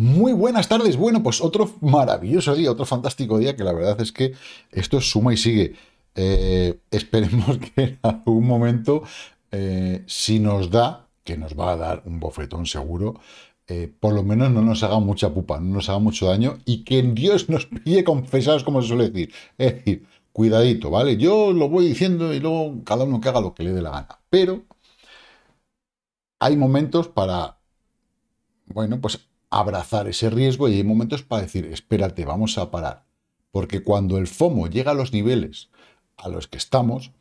Muy buenas tardes. Bueno, pues otro maravilloso día, otro fantástico día que la verdad es que esto suma y sigue. Eh, esperemos que en algún momento, eh, si nos da, que nos va a dar un bofetón seguro, eh, por lo menos no nos haga mucha pupa, no nos haga mucho daño y que Dios nos pille confesados, como se suele decir. Es decir, cuidadito, ¿vale? Yo lo voy diciendo y luego cada uno que haga lo que le dé la gana. Pero hay momentos para, bueno, pues abrazar ese riesgo y hay momentos para decir, espérate, vamos a parar. Porque cuando el FOMO llega a los niveles a los que estamos,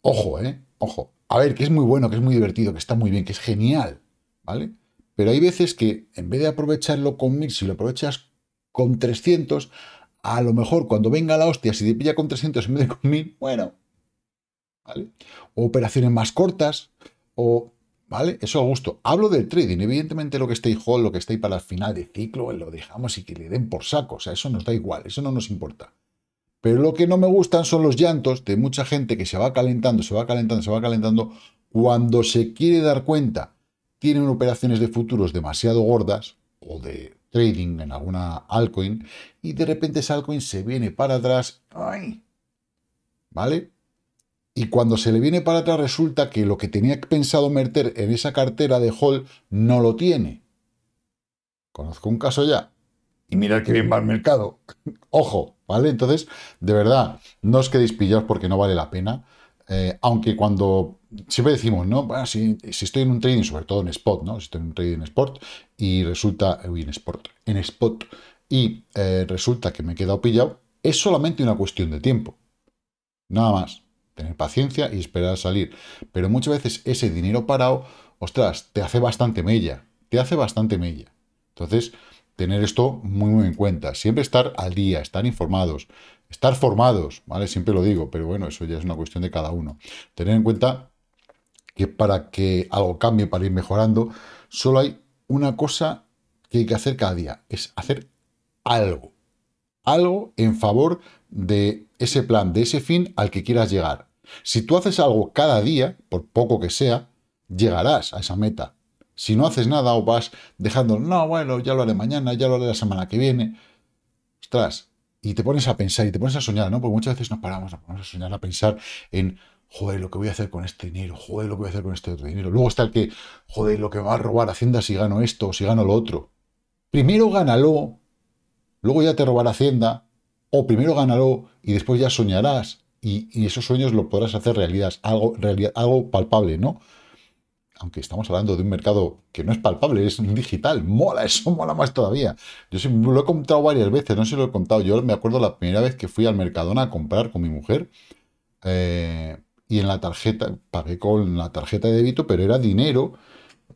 ojo, ¿eh? Ojo. A ver, que es muy bueno, que es muy divertido, que está muy bien, que es genial, ¿vale? Pero hay veces que en vez de aprovecharlo con mil, si lo aprovechas con 300, a lo mejor cuando venga la hostia, si te pilla con 300 en vez de con mil, bueno, ¿vale? O operaciones más cortas, o ¿Vale? Eso a gusto. Hablo del trading. Evidentemente lo que esté hold, lo que esté para el final de ciclo, eh, lo dejamos y que le den por saco. O sea, eso nos da igual, eso no nos importa. Pero lo que no me gustan son los llantos de mucha gente que se va calentando, se va calentando, se va calentando. Cuando se quiere dar cuenta, tienen operaciones de futuros demasiado gordas o de trading en alguna altcoin y de repente esa altcoin se viene para atrás. ¡Ay! ¿Vale? y cuando se le viene para atrás resulta que lo que tenía pensado meter en esa cartera de Hall no lo tiene. Conozco un caso ya. Y mirad que bien va el mercado. Ojo, ¿vale? Entonces, de verdad, no os quedéis pillados porque no vale la pena. Eh, aunque cuando siempre decimos, ¿no? si, estoy en un trading, sobre todo en spot, ¿no? Si estoy en un trading en spot y resulta, en spot, en spot, y eh, resulta que me he quedado pillado, es solamente una cuestión de tiempo. Nada más tener paciencia y esperar a salir. Pero muchas veces ese dinero parado, ostras, te hace bastante mella, te hace bastante mella. Entonces, tener esto muy, muy en cuenta. Siempre estar al día, estar informados, estar formados, ¿vale? Siempre lo digo, pero bueno, eso ya es una cuestión de cada uno. Tener en cuenta que para que algo cambie, para ir mejorando, solo hay una cosa que hay que hacer cada día, es hacer algo. Algo en favor de ese plan, de ese fin al que quieras llegar. Si tú haces algo cada día, por poco que sea, llegarás a esa meta. Si no haces nada o vas dejando, no, bueno, ya lo haré mañana, ya lo haré la semana que viene, ostras, y te pones a pensar y te pones a soñar, ¿no? Porque muchas veces nos paramos, nos a soñar, a pensar en, joder, lo que voy a hacer con este dinero, joder, lo que voy a hacer con este otro dinero. Luego está el que, joder, lo que va a robar Hacienda si gano esto o si gano lo otro. Primero gánalo, luego ya te robará Hacienda, o primero gánalo y después ya soñarás. Y, esos sueños lo podrás hacer realidad, algo, algo palpable, ¿no? Aunque estamos hablando de un mercado que no es palpable, es digital, mola, eso mola más todavía. Yo lo he contado varias veces, no sé lo he contado. Yo me acuerdo la primera vez que fui al Mercadona a comprar con mi mujer. Eh, y en la tarjeta, pagué con la tarjeta de débito, pero era dinero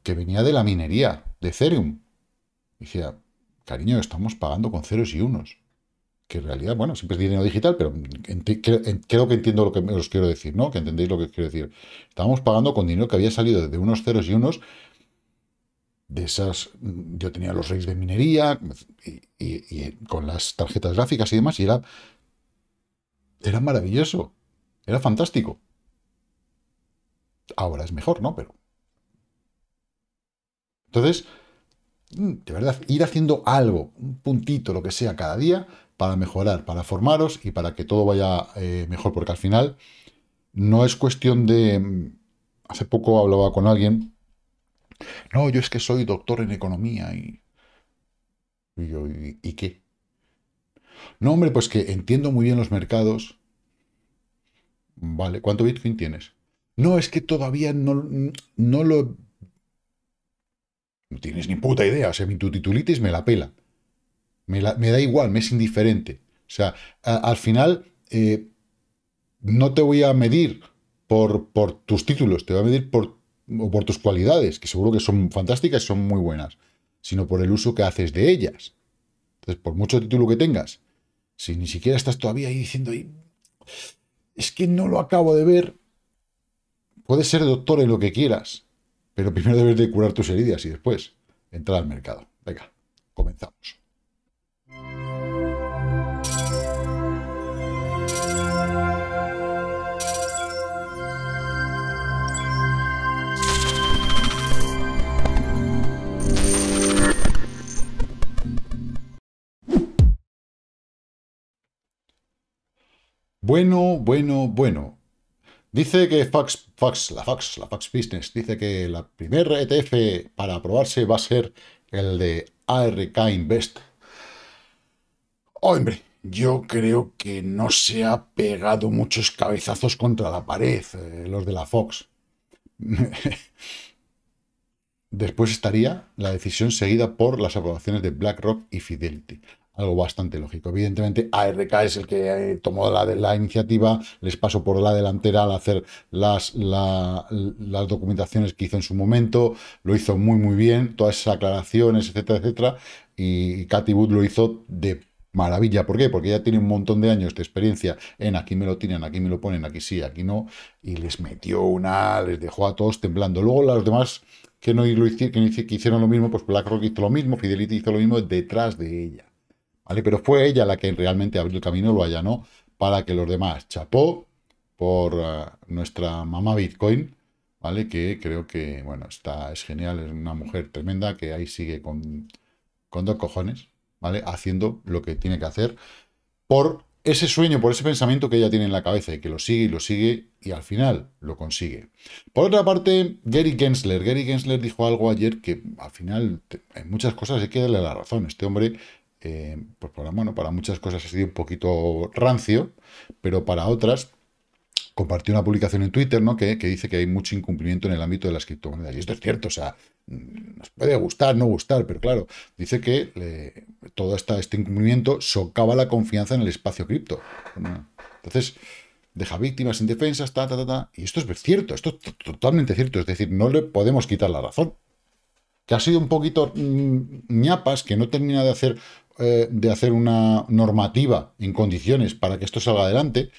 que venía de la minería, de Ethereum. decía, cariño, estamos pagando con ceros y unos que en realidad, bueno, siempre es dinero digital, pero creo que entiendo lo que os quiero decir, ¿no? Que entendéis lo que os quiero decir. Estábamos pagando con dinero que había salido de unos ceros y unos de esas, yo tenía los reyes de minería y, y, con las tarjetas gráficas y demás, y era, era maravilloso, era fantástico. Ahora es mejor, ¿no? Pero. Entonces, Mm, de verdad, ir haciendo algo, un puntito, lo que sea, cada día, para mejorar, para formaros y para que todo vaya eh, mejor, porque al final no es cuestión de... Mm, hace poco hablaba con alguien, no, yo es que soy doctor en economía y... Y qué? No, hombre, pues que entiendo muy bien los mercados. Vale, ¿cuánto Bitcoin tienes? No, es que todavía no, mm, no lo no tienes ni puta idea, o sea, tu titulitis me la pela. Me, la, da igual, me es indiferente. O sea, al final eh, no te voy a medir por, tus títulos, te voy a medir por, por tus cualidades, que seguro que son fantásticas y son muy buenas, sino por el uso que haces de ellas. Entonces, por mucho título que tengas, si ni siquiera estás todavía ahí diciendo, es que no lo acabo de ver, puedes ser doctor en lo que quieras, pero primero debes de curar tus heridas y después entrar al mercado. Venga, comenzamos. Bueno, bueno, bueno. Dice que Fox, Fox, la Fox, la Fox Business, dice que la primer ETF para aprobarse va a ser el de ARK Invest. Hombre, yo creo que no se ha pegado muchos cabezazos contra la pared, eh, los de la Fox. Después estaría la decisión seguida por las aprobaciones de BlackRock y Fidelity. Algo bastante lógico. Evidentemente, ARK es el que eh, tomó la, iniciativa, les pasó por la delantera al hacer las, las documentaciones que hizo en su momento, lo hizo muy, muy bien, todas esas aclaraciones, etcétera, etcétera. Y Katy Wood lo hizo de maravilla. ¿Por qué? Porque ella tiene un montón de años de experiencia en aquí me lo tienen, aquí me lo ponen, aquí sí, aquí no, y les metió una, les dejó a todos temblando. Luego los demás que no hicieron, que hicieron lo mismo, pues BlackRock hizo lo mismo, Fidelity hizo lo mismo detrás de ella. Pero fue ella la que realmente abrió el camino, lo allanó para que los demás. Chapó por eh, nuestra mamá Bitcoin, ¿vale? Que creo que, bueno, está, es genial, es una mujer tremenda que ahí sigue con, con dos cojones, ¿vale? Haciendo lo que tiene que hacer por ese sueño, por ese pensamiento que ella tiene en la cabeza y que lo sigue y lo sigue y al final lo consigue. Por otra parte, Gary Gensler. Gary Gensler dijo algo ayer que al final en muchas cosas hay que darle la razón. Este hombre eh, pues para, bueno, para muchas cosas ha sido un poquito rancio, pero para otras compartió una publicación en Twitter ¿no? Que, dice que hay mucho incumplimiento en el ámbito de las criptomonedas. Y esto es cierto, o sea, mm, nos puede gustar, no gustar, pero claro, dice que todo este incumplimiento socava la confianza en el espacio cripto. Entonces, deja víctimas indefensas, ta, ta, ta, Y esto es cierto, esto es totalmente cierto. Es decir, no le podemos quitar la razón que ha sido un poquito mm, ñapas, que no termina de hacer, eh, de hacer una normativa en condiciones para que esto salga adelante,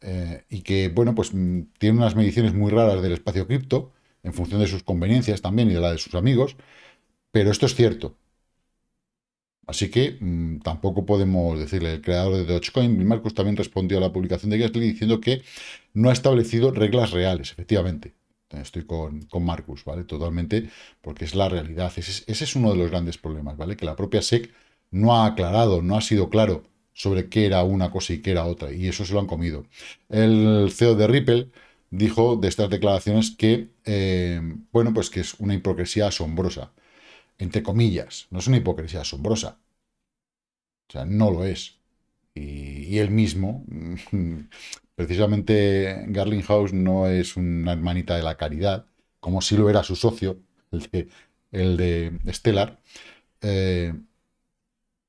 eh, y que, bueno, pues mm, tiene unas mediciones muy raras del espacio cripto, en función de sus conveniencias también y de la de sus amigos, pero esto es cierto. Así que mm, tampoco podemos decirle, el creador de Dogecoin, Marcos también respondió a la publicación de Gasly diciendo que no ha establecido reglas reales, efectivamente estoy con, Marcus, ¿vale? Totalmente, porque es la realidad. Ese, es, uno de los grandes problemas, ¿vale? Que la propia SEC no ha aclarado, no ha sido claro sobre qué era una cosa y qué era otra, y eso se lo han comido. El CEO de Ripple dijo de estas declaraciones que, eh, bueno, pues que es una hipocresía asombrosa, entre comillas, no es una hipocresía asombrosa, o sea, no lo es. Y, y él mismo Precisamente Garling House no es una hermanita de la caridad, como si lo era su socio, el de, el Stellar. Eh,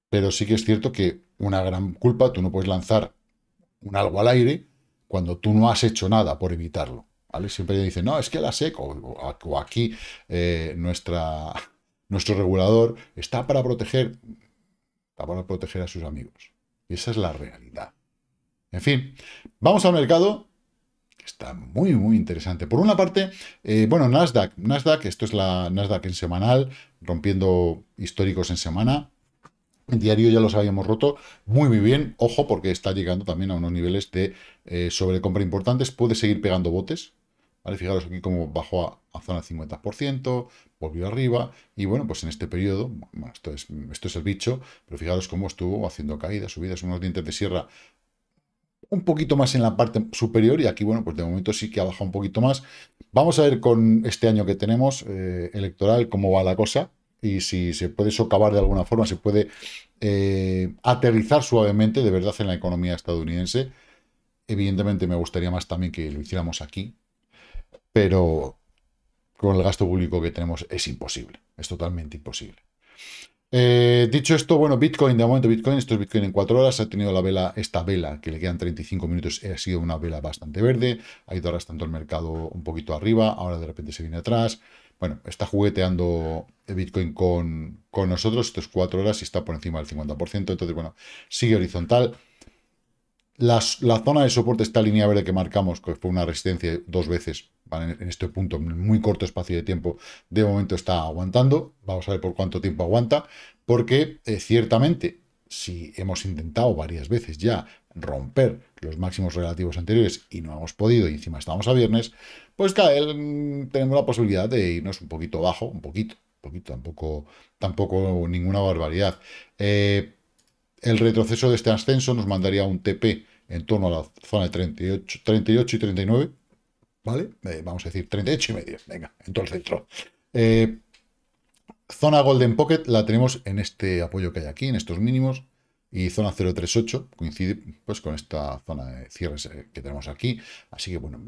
pero sí que es cierto que una gran culpa, tú no puedes lanzar un algo al aire cuando tú no has hecho nada por evitarlo. ¿vale? Siempre dicen, no, es que la SEC o, aquí eh, nuestra, nuestro regulador está para proteger, está para proteger a sus amigos. Y esa es la realidad. En fin, vamos al mercado. Está muy, muy interesante. Por una parte, eh, bueno, Nasdaq. Nasdaq, esto es la Nasdaq en semanal, rompiendo históricos en semana. En diario ya los habíamos roto muy, muy bien. Ojo, porque está llegando también a unos niveles de eh, sobrecompra importantes. Puede seguir pegando botes. ¿vale? Fijaros aquí cómo bajó a, a zona 50%, volvió arriba. Y bueno, pues en este periodo, esto es, esto es el bicho, pero fijaros cómo estuvo haciendo caídas, subidas, unos dientes de sierra un poquito más en la parte superior y aquí, bueno, pues de momento sí que ha bajado un poquito más. Vamos a ver con este año que tenemos eh, electoral cómo va la cosa y si se puede socavar de alguna forma, se puede eh, aterrizar suavemente de verdad en la economía estadounidense. Evidentemente me gustaría más también que lo hiciéramos aquí, pero con el gasto público que tenemos es imposible, es totalmente imposible. Eh, dicho esto, bueno, Bitcoin, de momento Bitcoin, esto es Bitcoin en 4 horas, ha tenido la vela, esta vela, que le quedan 35 minutos, eh, ha sido una vela bastante verde, ha ido arrastrando el mercado un poquito arriba, ahora de repente se viene atrás, bueno, está jugueteando Bitcoin con, con nosotros, esto es 4 horas y está por encima del 50%, entonces, bueno, sigue horizontal. la zona de soporte, esta línea verde que marcamos, que fue una resistencia dos veces, en este punto, en muy corto espacio de tiempo, de momento está aguantando. Vamos a ver por cuánto tiempo aguanta, porque eh, ciertamente, si hemos intentado varias veces ya romper los máximos relativos anteriores y no hemos podido, y encima estamos a viernes, pues cada vez mm, tenemos la posibilidad de irnos un poquito bajo, un poquito, poquito, tampoco, tampoco ninguna barbaridad. Eh, el retroceso de este ascenso nos mandaría un TP en torno a la zona de 38, 38 y 39, ¿vale? Eh, vamos a decir 38 y medio, venga, en todo el centro. Eh, zona Golden Pocket la tenemos en este apoyo que hay aquí, en estos mínimos, y zona 038 coincide pues con esta zona de cierres eh, que tenemos aquí, así que bueno,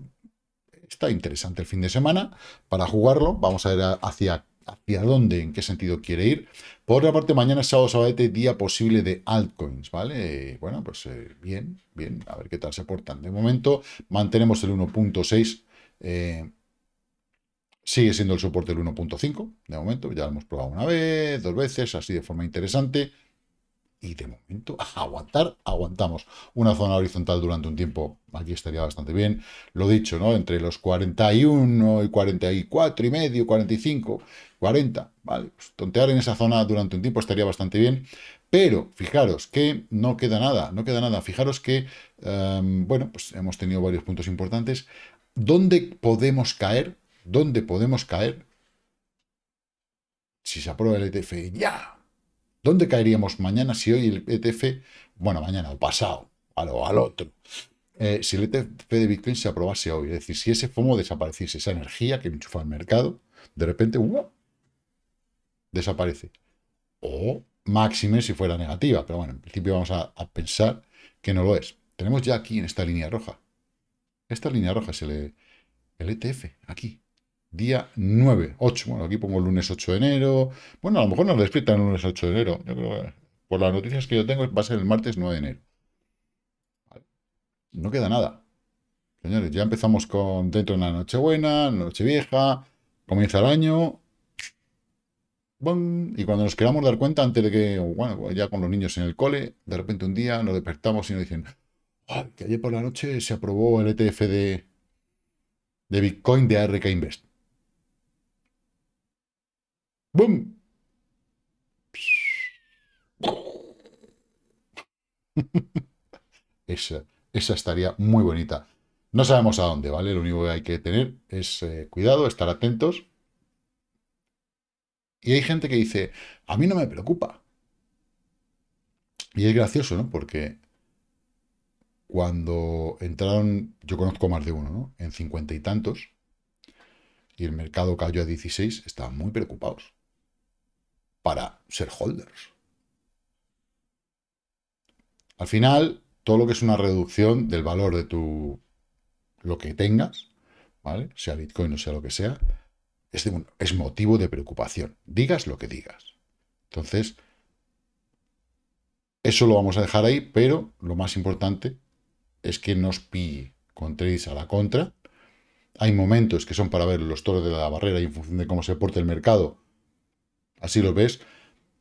está interesante el fin de semana para jugarlo, vamos a ir hacia hacia dónde, en qué sentido quiere ir. Por otra parte, mañana es sábado, sábado, día posible de altcoins, ¿vale? Eh, bueno, pues eh, bien, bien, a ver qué tal se portan. De momento, mantenemos el 1.6, eh, sigue siendo el soporte del 1.5, de momento, ya lo hemos probado una vez, dos veces, así de forma interesante y de momento aguantar, aguantamos. Una zona horizontal durante un tiempo, aquí estaría bastante bien. Lo dicho, ¿no? Entre los 41 y 44 y medio, 45, 40, ¿vale? Pues tontear en esa zona durante un tiempo estaría bastante bien. Pero fijaros que no queda nada, no queda nada. Fijaros que, em, bueno, pues hemos tenido varios puntos importantes. ¿Dónde podemos caer? ¿Dónde podemos caer? Si se aprueba el ETF ya, ¿Dónde caeríamos mañana si hoy el ETF, bueno, mañana o pasado, al, al otro, eh, si el ETF de Bitcoin se aprobase hoy? Es decir, si ese FOMO desapareciese, esa energía que enchufa el mercado, de repente, ¡wow!, ¡uh! desaparece. O máxime si fuera negativa, pero bueno, en principio vamos a, pensar que no lo es. Tenemos ya aquí en esta línea roja. Esta línea roja es el ETF, e aquí día 9, 8. Bueno, aquí pongo lunes 8 de enero. Bueno, a lo mejor nos despiertan el lunes 8 de enero. Yo creo por las noticias que yo tengo va a ser el martes 9 de enero. No queda nada. Señores, ya empezamos con dentro de la noche vieja, comienza el año. Y cuando nos queramos dar cuenta, antes de que, bueno, ya con los niños en el cole, de repente un día nos despertamos y nos dicen, que ayer por la noche se aprobó el ETF de, de Bitcoin de ARK Invest. ¡Bum! Esa, estaría muy bonita. No sabemos a dónde, ¿vale? Lo único que hay que tener es eh, cuidado, estar atentos. Y hay gente que dice, a mí no me preocupa. Y es gracioso, ¿no? Porque cuando entraron, yo conozco más de uno, ¿no? En cincuenta y tantos, y el mercado cayó a 16, estaban muy preocupados para ser holders Al final, todo lo que es una reducción del valor de tu lo que tengas, ¿vale? Sea Bitcoin o sea lo que sea, es, es motivo de preocupación. Digas lo que digas. Entonces, eso lo vamos a dejar ahí, pero lo más importante es que nos pille con trades a la contra. Hay momentos que son para ver los toros de la barrera y en función de cómo se porte el mercado, Así lo ves.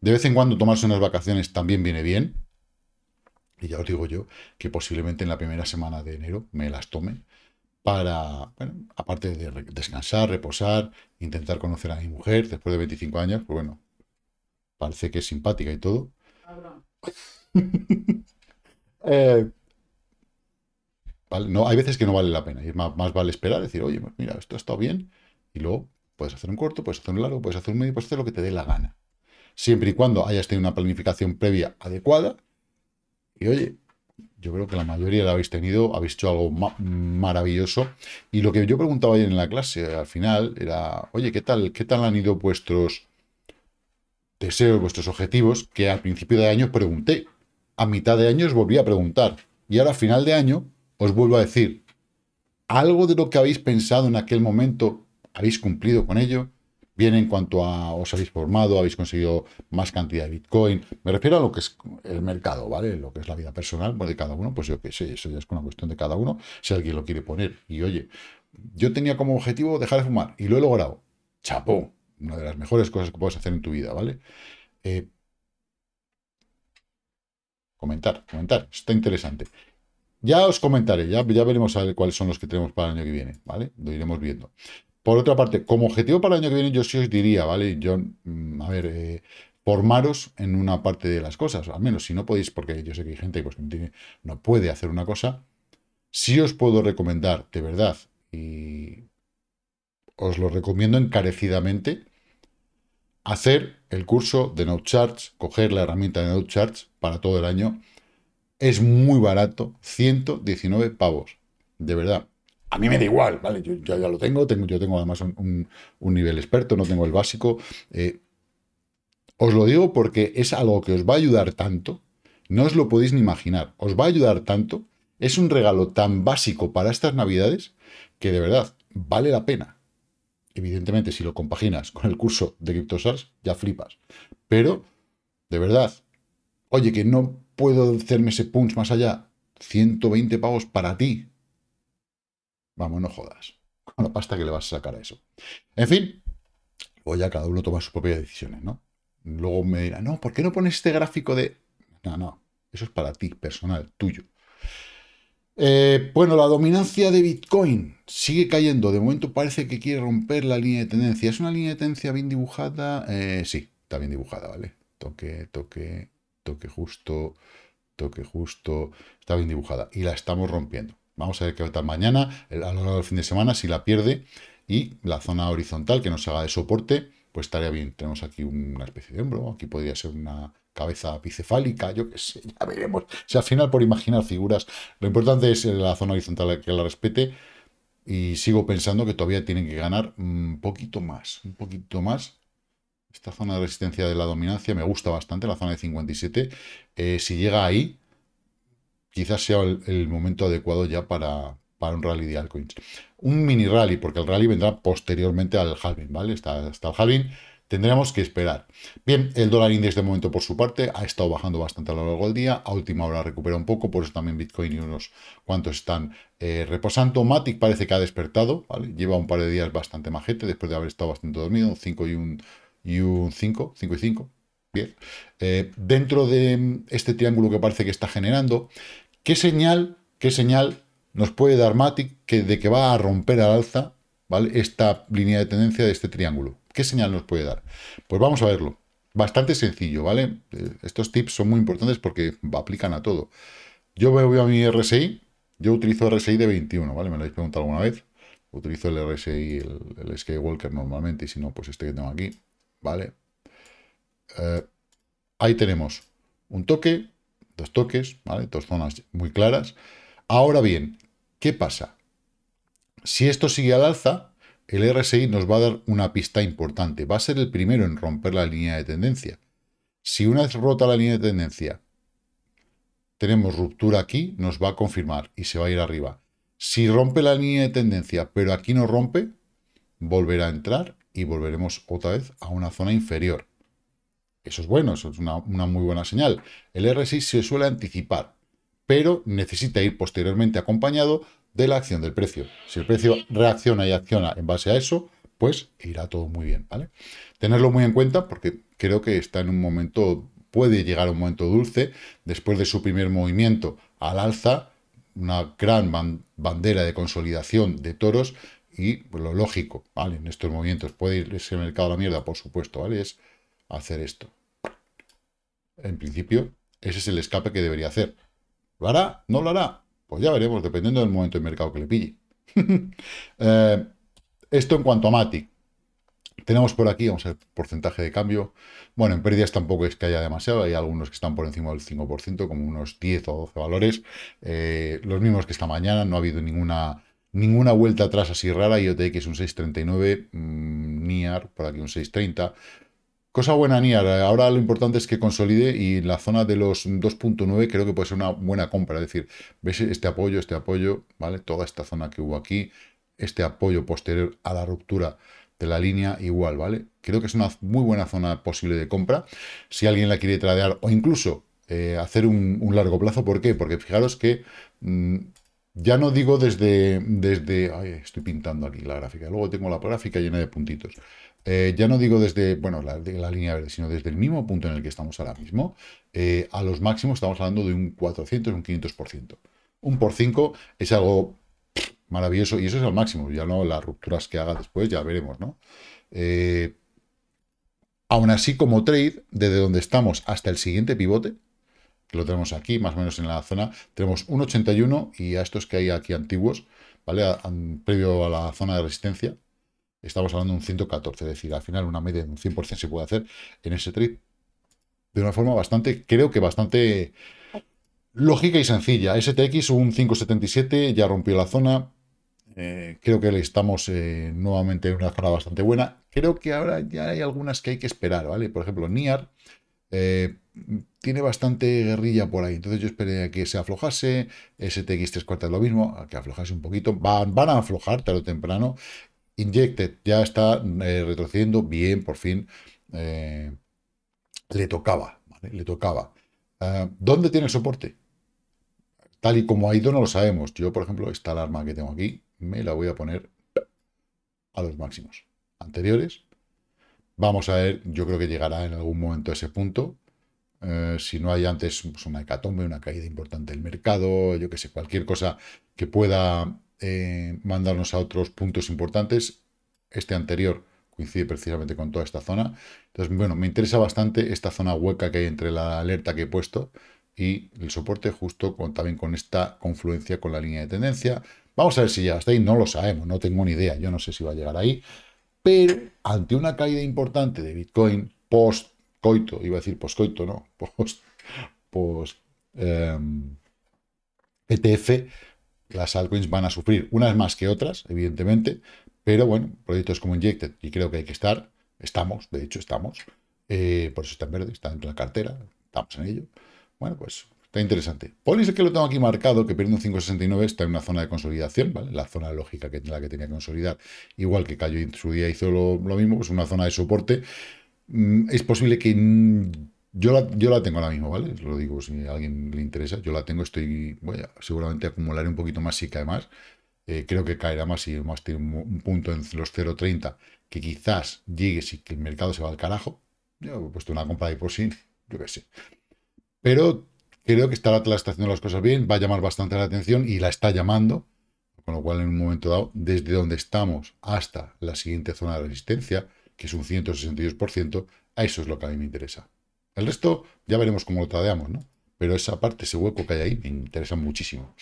De vez en cuando tomarse unas vacaciones también viene bien. Y ya os digo yo que posiblemente en la primera semana de enero me las tome para, bueno, aparte de descansar, reposar, intentar conocer a mi mujer después de 25 años, pues bueno, parece que es simpática y todo. Eh, no, hay veces que no vale la pena, y más, más vale esperar, decir, oye, pues mira, esto ha estado bien, y luego Puedes hacer un corto, puedes hacer un largo, puedes hacer un medio, puedes hacer lo que te dé la gana. Siempre y cuando hayas tenido una planificación previa adecuada. Y oye, yo creo que la mayoría la habéis tenido, habéis hecho algo maravilloso. Y lo que yo preguntaba ayer en la clase, al final, era, oye, ¿qué tal, qué tal han ido vuestros deseos, vuestros objetivos? Que al principio de año pregunté. A mitad de año os volví a preguntar. Y ahora a final de año os vuelvo a decir, algo de lo que habéis pensado en aquel momento ¿Habéis cumplido con ello? Bien en cuanto a os habéis formado, habéis conseguido más cantidad de Bitcoin. Me refiero a lo que es el mercado, ¿vale? Lo que es la vida personal pues, de cada uno, pues yo qué sé, eso ya es una cuestión de cada uno, si alguien lo quiere poner. Y oye, yo tenía como objetivo dejar de fumar y lo he logrado. Chapo, una de las mejores cosas que puedes hacer en tu vida, ¿vale? Eh, comentar, comentar, está interesante. Ya os comentaré, ya, ya veremos a ver cuáles son los que tenemos para el año que viene, ¿vale? Lo iremos viendo. Por otra parte, como objetivo para el año que viene, yo sí os diría, ¿vale? Yo, mm, a ver, eh, formaros en una parte de las cosas, al menos si no podéis, porque yo sé que hay gente que pues, no, no puede hacer una cosa, sí os puedo recomendar, de verdad, y os lo recomiendo encarecidamente, hacer el curso de NoteCharts, coger la herramienta de charts para todo el año. Es muy barato, 119 pavos, de verdad. A mí me da igual, ¿vale? Yo, ya lo tengo, tengo, yo tengo además un, nivel experto, no tengo el básico. Eh, os lo digo porque es algo que os va a ayudar tanto, no os lo podéis ni imaginar, os va a ayudar tanto, es un regalo tan básico para estas navidades que de verdad vale la pena. Evidentemente, si lo compaginas con el curso de CryptoSars, ya flipas. Pero, de verdad, oye, que no puedo hacerme ese punch más allá. 120 pavos para ti, Vamos, no jodas. Con la pasta que le vas a sacar a eso. En fin, voy ya cada uno toma sus propias decisiones, ¿no? Luego me dirá, no, ¿por qué no pones este gráfico de...? No, no, eso es para ti, personal, tuyo. Eh, bueno, la dominancia de Bitcoin sigue cayendo. De momento parece que quiere romper la línea de tendencia. ¿Es una línea de tendencia bien dibujada? Eh, sí, está bien dibujada, ¿vale? Toque, toque, toque justo, toque justo. Está bien dibujada. Y la estamos rompiendo. Vamos a ver qué estar mañana, a lo largo del fin de semana, si la pierde y la zona horizontal que nos haga de soporte, pues estaría bien. Tenemos aquí una especie de hombro, aquí podría ser una cabeza bicefálica, yo qué sé, ya veremos. si al final, por imaginar figuras, lo importante es eh, la zona horizontal que la respete y sigo pensando que todavía tienen que ganar un poquito más, un poquito más. Esta zona de resistencia de la dominancia me gusta bastante, la zona de 57. Eh, si llega ahí, quizás sea el, momento adecuado ya para, para un rally de altcoins. Un mini rally, porque el rally vendrá posteriormente al halving, ¿vale? Hasta, hasta el halving tendremos que esperar. Bien, el dólar índice de momento por su parte ha estado bajando bastante a lo largo del día, a última hora recupera un poco, por eso también Bitcoin y unos cuantos están eh, reposando. Matic parece que ha despertado, ¿vale? Lleva un par de días bastante majete, después de haber estado bastante dormido, 5 y un, 5, 5 y 5. Bien, eh, dentro de este triángulo que parece que está generando, ¿Qué señal, qué señal nos puede dar Matic que, de que va a romper al alza ¿vale? esta línea de tendencia de este triángulo? ¿Qué señal nos puede dar? Pues vamos a verlo. Bastante sencillo, ¿vale? Eh, estos tips son muy importantes porque aplican a todo. Yo veo a mi RSI, yo utilizo RSI de 21, ¿vale? Me lo habéis preguntado alguna vez. Utilizo el RSI, el, el Skywalker normalmente, y si no, pues este que tengo aquí, ¿vale? Eh, ahí tenemos un toque, dos toques, ¿vale? Dos zonas muy claras. Ahora bien, ¿qué pasa? Si esto sigue al alza, el RSI nos va a dar una pista importante. Va a ser el primero en romper la línea de tendencia. Si una vez rota la línea de tendencia, tenemos ruptura aquí, nos va a confirmar y se va a ir arriba. Si rompe la línea de tendencia, pero aquí no rompe, volverá a entrar y volveremos otra vez a una zona inferior. Eso es bueno, eso es una, muy buena señal. El RSI se suele anticipar, pero necesita ir posteriormente acompañado de la acción del precio. Si el precio reacciona y acciona en base a eso, pues irá todo muy bien, ¿vale? Tenerlo muy en cuenta porque creo que está en un momento, puede llegar a un momento dulce, después de su primer movimiento al alza, una gran bandera de consolidación de toros y lo lógico, ¿vale? En estos movimientos puede irse el mercado a la mierda, por supuesto, ¿vale? Es hacer esto. En principio, ese es el escape que debería hacer. ¿Lo hará? ¿No lo hará? Pues ya veremos, dependiendo del momento de mercado que le pille. Eh, esto en cuanto a Matic. Tenemos por aquí, vamos a porcentaje de cambio. Bueno, en pérdidas tampoco es que haya demasiado. Hay algunos que están por encima del 5%, como unos 10 o 12 valores. Eh, los mismos que esta mañana. No ha habido ninguna, ninguna vuelta atrás así rara. es un 6.39, mm, NIAR por aquí un 6.30. Cosa buena, Niar. Ahora lo importante es que consolide y la zona de los 2.9 creo que puede ser una buena compra. Es decir, ves este apoyo, este apoyo, ¿vale? Toda esta zona que hubo aquí, este apoyo posterior a la ruptura de la línea igual, ¿vale? Creo que es una muy buena zona posible de compra. Si alguien la quiere tradear o incluso eh, hacer un, largo plazo, ¿por qué? Porque fijaros que... Mm, ya no digo desde... desde ay, estoy pintando aquí la gráfica. Luego tengo la gráfica llena de puntitos. Eh, ya no digo desde bueno la, línea verde, sino desde el mismo punto en el que estamos ahora mismo, eh, a los máximos estamos hablando de un 400, un 500%. Un por 5 es algo maravilloso y eso es el máximo. Ya no las rupturas que haga después, ya veremos, ¿no? Eh, aún así, como trade, desde donde estamos hasta el siguiente pivote, que lo tenemos aquí, más o menos en la zona, tenemos un 81 y a estos que hay aquí antiguos, ¿vale? previo a la zona de resistencia, estamos hablando de un 114, es decir, al final una media de un 100% se puede hacer en ese trip de una forma bastante, creo que bastante lógica y sencilla. STX un 577 ya rompió la zona, eh, creo que le estamos eh, nuevamente en una zona bastante buena. Creo que ahora ya hay algunas que hay que esperar, ¿vale? Por ejemplo, NIAR eh, tiene bastante guerrilla por ahí. Entonces yo esperé a que se aflojase. STX 3 cuartas lo mismo, a que aflojase un poquito. Van, van a aflojar tarde o temprano. Injected ya está eh, retrocediendo bien, por fin eh, le tocaba, ¿vale? le tocaba. Ah, ¿Dónde tiene soporte? Tal y como ha ido no lo sabemos. Yo, por ejemplo, esta alarma que tengo aquí, me la voy a poner a los máximos anteriores. Vamos a ver, yo creo que llegará en algún momento a ese punto. Eh, si no hay antes pues una hecatombe, una caída importante del mercado, yo qué sé, cualquier cosa que pueda eh, mandarnos a otros puntos importantes. Este anterior coincide precisamente con toda esta zona. Entonces, bueno, me interesa bastante esta zona hueca que hay entre la alerta que he puesto y el soporte justo con, también con esta confluencia con la línea de tendencia. Vamos a ver si llega hasta ahí, no lo sabemos, no tengo ni idea, yo no sé si va a llegar ahí, pero ante una caída importante de Bitcoin post coito, iba a decir post coito, no, post, post ETF, eh, e las altcoins van a sufrir, unas más que otras, evidentemente, pero bueno, proyectos como Injected, y creo que hay que estar, estamos, de hecho estamos, eh, por eso está en verde, está dentro de la cartera, estamos en ello. Bueno, pues está interesante. Polis es que lo tengo aquí marcado, que pierde un 5,69, está en una zona de consolidación, ¿vale? La zona lógica que, la que tenía que consolidar, igual que Cayo en su día hizo lo mismo, pues una zona de soporte. Mm, es posible que yo la, yo la tengo ahora mismo, ¿vale? Lo digo, si a alguien le interesa, yo la tengo, estoy, a seguramente acumularé un poquito más si que más. Eh, creo que caerá más y más tiene un, punto en los 0.30 que quizás llegue si el mercado se va al carajo. Yo he puesto una compra de por sí, yo qué sé. Pero creo que está, está haciendo las cosas bien, va a llamar bastante la atención y la está llamando. Con lo cual, en un momento dado, desde donde estamos hasta la siguiente zona de resistencia, que es un 162%, a eso es lo que a mí me interesa. El resto ya veremos cómo lo tradeamos, ¿no? Pero esa parte, ese hueco que hay ahí, me interesa muchísimo.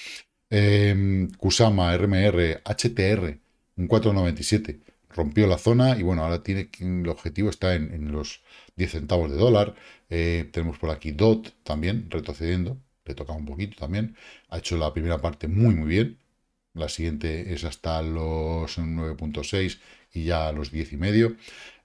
Em, Kusama, RMR, HTR, un 497. Rompió la zona y bueno, ahora tiene que. el objetivo está en, los 10 centavos de dólar. Eh, tenemos por aquí DOT también retrocediendo, le toca un poquito también. Ha hecho la primera parte muy, muy bien. La siguiente es hasta los 9.6 y ya a los 10 y medio.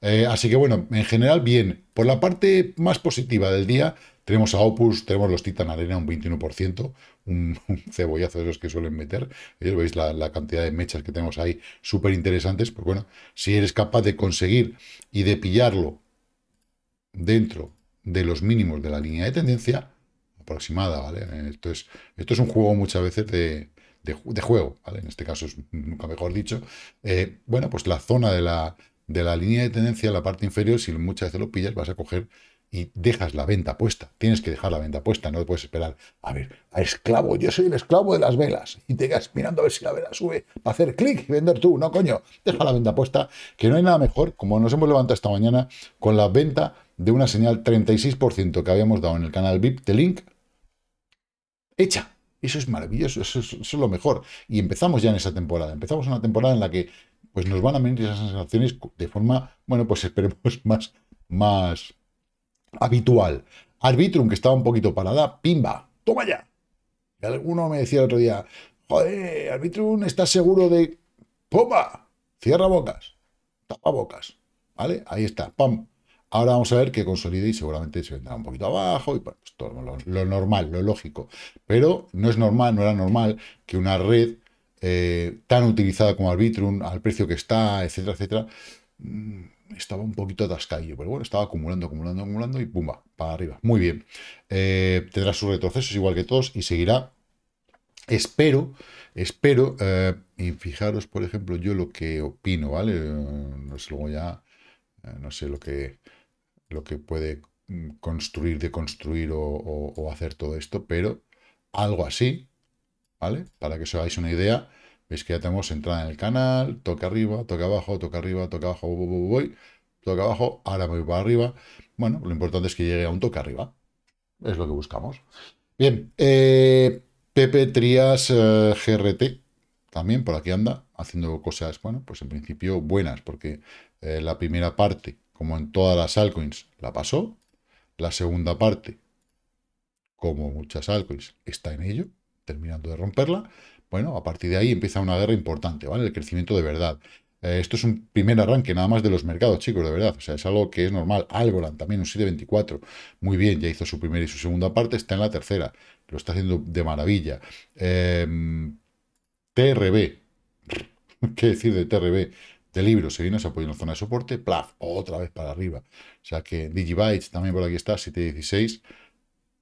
Eh, así que bueno, en general bien. Por la parte más positiva del día, tenemos a Opus, tenemos los Titan Arena un 21%, un, cebollazo de los que suelen meter. Eh, veis la, cantidad de mechas que tenemos ahí, súper interesantes. Pues bueno, si eres capaz de conseguir y de pillarlo dentro de los mínimos de la línea de tendencia aproximada, ¿vale? esto es un juego muchas veces de, de, juego, ¿vale? en este caso es nunca mejor dicho, eh, bueno, pues la zona de la, de la línea de tendencia, la parte inferior, si muchas veces lo pillas, vas a coger y dejas la venta puesta. Tienes que dejar la venta puesta, no puedes esperar. A ver, a esclavo, yo soy el esclavo de las velas. Y te quedas mirando a ver si la vela sube para hacer clic y vender tú. No, coño, deja la venta puesta, que no hay nada mejor, como nos hemos levantado esta mañana, con la venta de una señal 36% que habíamos dado en el canal VIP de Link, hecha. Eso es maravilloso, eso es, lo mejor. Y empezamos ya en esa temporada. Empezamos una temporada en la que pues nos van a venir esas sensaciones de forma, bueno, pues esperemos más, más habitual. Arbitrum, que estaba un poquito parada, pimba, toma ya. Y alguno me decía el otro día, joder, Arbitrum, ¿estás seguro de...? ¡Pumba! Cierra bocas, tapa bocas, ¿vale? Ahí está, pam, Ahora vamos a ver que consolide y seguramente se vendrá un poquito abajo y pues, todo lo, normal, lo lógico. Pero no es normal, no era normal que una red eh, tan utilizada como Arbitrum, al precio que está, etcétera, etcétera, mm, estaba un poquito atascadillo, pero bueno, estaba acumulando, acumulando, acumulando y pumba, para arriba. Muy bien. Eh, tendrá sus retrocesos igual que todos y seguirá. Espero, espero, eh, y fijaros, por ejemplo, yo lo que opino, ¿vale? No sé, luego ya, no sé lo que lo que puede mm, construir, deconstruir o, o, hacer todo esto, pero algo así, ¿vale? Para que os hagáis una idea, veis que ya tenemos entrada en el canal, toca arriba, toca abajo, toca arriba, toca abajo, voy, toque toca abajo, ahora voy para arriba. Bueno, lo importante es que llegue a un toque arriba, es lo que buscamos. Bien, eh, Pepe Trias eh, GRT, también por aquí anda, haciendo cosas, bueno, pues en principio buenas, porque eh, la primera parte como en todas las altcoins, la pasó. La segunda parte, como muchas altcoins, está en ello, terminando de romperla. Bueno, a partir de ahí empieza una guerra importante, ¿vale? El crecimiento de verdad. Eh, esto es un primer arranque nada más de los mercados, chicos, de verdad. O sea, es algo que es normal. Algorand también, un 724. Muy bien, ya hizo su primera y su segunda parte, está en la tercera. Lo está haciendo de maravilla. Eh, TRB. ¿Qué decir de TRB? de libros se viene, se apoya en la zona de soporte, plaf, otra vez para arriba. O sea que Digibytes también por aquí está, 716.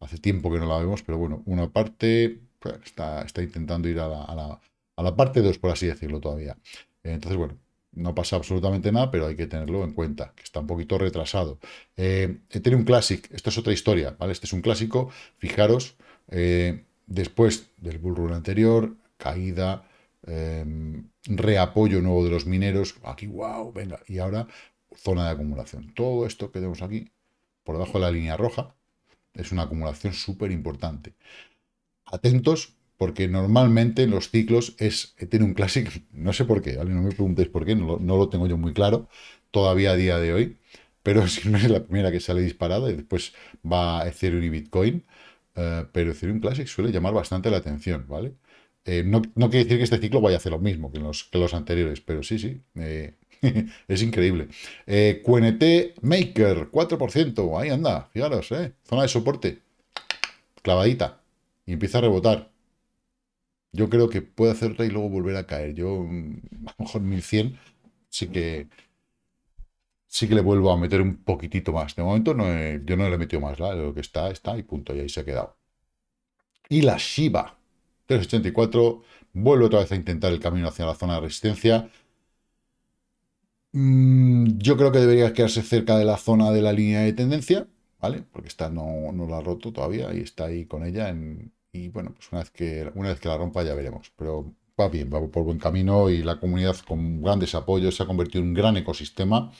Hace tiempo que no la vemos, pero bueno, una parte pues, está, está, intentando ir a la, parte 2, por así decirlo, todavía. Entonces, bueno, no pasa absolutamente nada, pero hay que tenerlo en cuenta, que está un poquito retrasado. Eh, tiene un Classic, esto es otra historia, ¿vale? Este es un clásico, fijaros, eh, después del bull anterior, caída, Em, reapoyo nuevo de los mineros, aquí, wow, venga, y ahora zona de acumulación. Todo esto que vemos aquí, por debajo de la línea roja, es una acumulación súper importante. Atentos, porque normalmente en los ciclos es, eh, tiene un clásico, no sé por qué, no me preguntéis por qué, no lo, tengo yo muy claro todavía a día de hoy, pero si no es la primera que sale disparada y después va Ethereum y Bitcoin, eh, pero Ethereum Classic suele llamar bastante la atención, ¿vale? Eh, no, quiere decir que este ciclo vaya a hacer lo mismo que los, anteriores, pero sí, sí, eh, es increíble. Eh, QNT Maker, 4%, ahí anda, fijaros, eh, zona de soporte, clavadita, y empieza a rebotar. Yo creo que puede hacer otra y luego volver a caer. Yo, mm, a lo mejor 1100, sí que sí que le vuelvo a meter un poquitito más. De momento no yo no le he metido más, lo que está, está y punto, y ahí se ha quedado. Y la Shiba, 384, vuelve otra vez a intentar el camino hacia la zona de resistencia. Mm, yo creo que debería quedarse cerca de la zona de la línea de tendencia, ¿vale? Porque esta no, la ha roto todavía y está ahí con ella. En, y bueno, pues una vez, que, una vez que la rompa ya veremos. Pero va bien, va por buen camino y la comunidad con grandes apoyos se ha convertido en un gran ecosistema.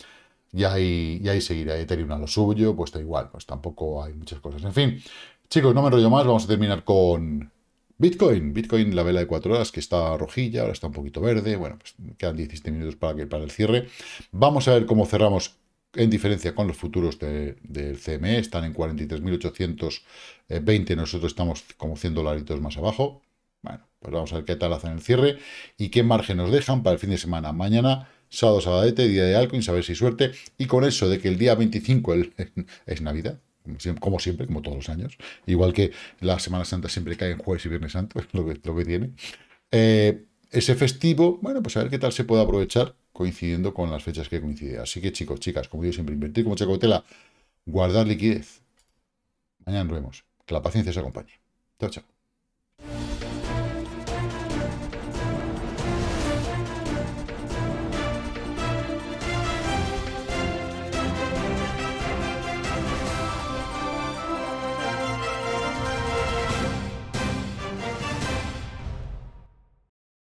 Y ahí, ahí seguirá Ethereum a lo suyo, pues está igual, pues tampoco hay muchas cosas. En fin, chicos, no me enrollo más, vamos a terminar con, Bitcoin, Bitcoin, la vela de cuatro horas que está rojilla, ahora está un poquito verde, bueno, pues quedan 17 minutos para, que, para el cierre. Vamos a ver cómo cerramos en diferencia con los futuros del CME, están en 43.820, nosotros estamos como 100 dolaritos más abajo. Bueno, pues vamos a ver qué tal hacen el cierre y qué margen nos dejan para el fin de semana. Mañana sábado, sabadete, día de Alcoin, a ver si suerte. Y con eso de que el día 25 es Navidad, como siempre, como todos los años. Igual que la Semana Santa siempre cae en jueves y viernes santo, lo que, lo que tiene. Eh, ese festivo, bueno, pues a ver qué tal se puede aprovechar coincidiendo con las fechas que coincide Así que chicos, chicas, como yo siempre, invertir como chacotela, cautela, guardar liquidez. Mañana nos vemos. Que la paciencia se acompañe. Chao, chao.